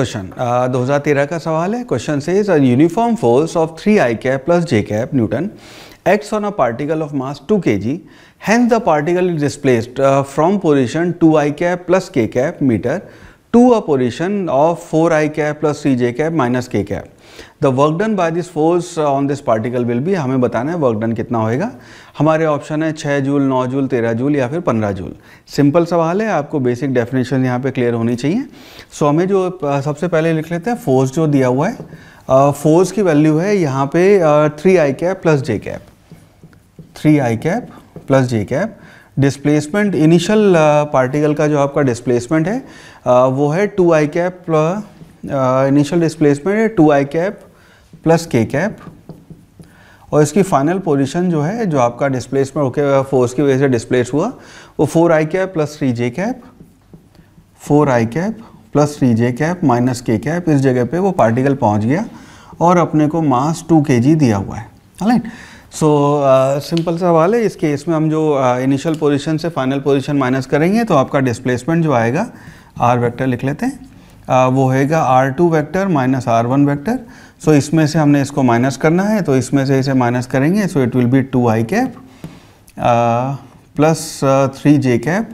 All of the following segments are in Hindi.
क्वेश्चन uh, दो हजार तेरह का सवाल है क्वेश्चन से is a uniform force of three i cap plus j cap newton acts on a particle of mass two K G hence the particle is displaced from position two i cap plus k cap metre to position of four i cap plus three j cap minus k cap the work done by this force on this particle will भी हमें बताना है वर्क डन कितना होएगा हमारे ऑप्शन है छः जूल नौ जूल तेरह जूल या फिर पंद्रह जूल सिंपल सवाल है आपको बेसिक डेफिनेशन यहाँ पे क्लियर होनी चाहिए सो हमें जो uh, सबसे पहले लिख लेते हैं फोर्स जो दिया हुआ है फोर्स uh, की वैल्यू है यहाँ पे three i cap plus j cap three i cap plus j cap displacement initial particle का जो आपका डिस्प्लेसमेंट है आ, uh, वो है two i cap initial displacement है two i cap plus k cap और इसकी फाइनल पोजीशन जो है जो आपका डिस्प्लेसमेंट ओके फोर्स की वजह से डिस्प्लेस हुआ वो four i cap plus three j cap four i cap plus three j cap minus k cap इस जगह पे वो पार्टिकल पहुंच गया और अपने को मास टू के जी दिया हुआ है राइट सो सिंपल सा सवाल है इस केस में हम जो इनिशियल uh, पोजीशन से फाइनल पोजीशन माइनस करेंगे तो आपका डिस्प्लेसमेंट जो आएगा आर वेक्टर लिख लेते हैं uh, वो होएगा r two vector minus r one vector so इसमें से हमने इसको माइनस करना है तो इसमें से इसे माइनस करेंगे so it will be two i cap plus three j cap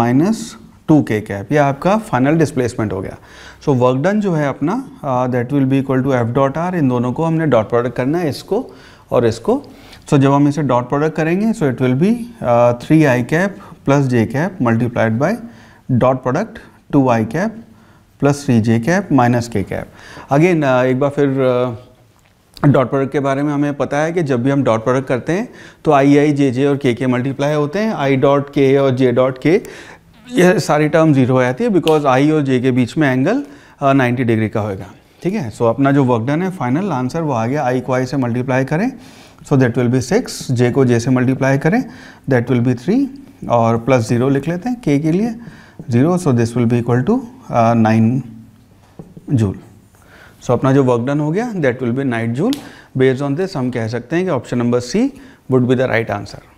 minus two k cap यह आपका फाइनल डिस्प्लेसमेंट हो गया सो वर्क डन जो है अपना that will be equal to f dot r इन दोनों को हमने डॉट प्रोडक्ट करना है इसको और इसको सो so, जब हम इसे डॉट प्रोडक्ट करेंगे so it will be three i cap plus j cap multiplied by dot product two i cap plus three j cap minus k cap again एक बार फिर uh, डॉट प्रोडक्ट के बारे में हमें पता है कि जब भी हम डॉट प्रोडक्ट करते हैं तो आई आई जे जे और के के मल्टीप्लाई होते हैं आई डॉट के और जे डॉट के ये सारी टर्म जीरो हो जाती है बिकॉज आई और जे के बीच में एंगल नाइन्टी डिग्री का होगा ठीक है सो अपना जो वर्क डन है फाइनल आंसर वो आ गया आई को आई से मल्टीप्लाई करें so that will be six j को जे से मल्टीप्लाई करें दैट विल बी थ्री और प्लस ज़ीरो लिख लेते हैं के के लिए zero so this will be equal to nine joule so अपना जो वर्क डन हो गया that will be nine joule based on this हम कह सकते हैं कि option number C would be the right answer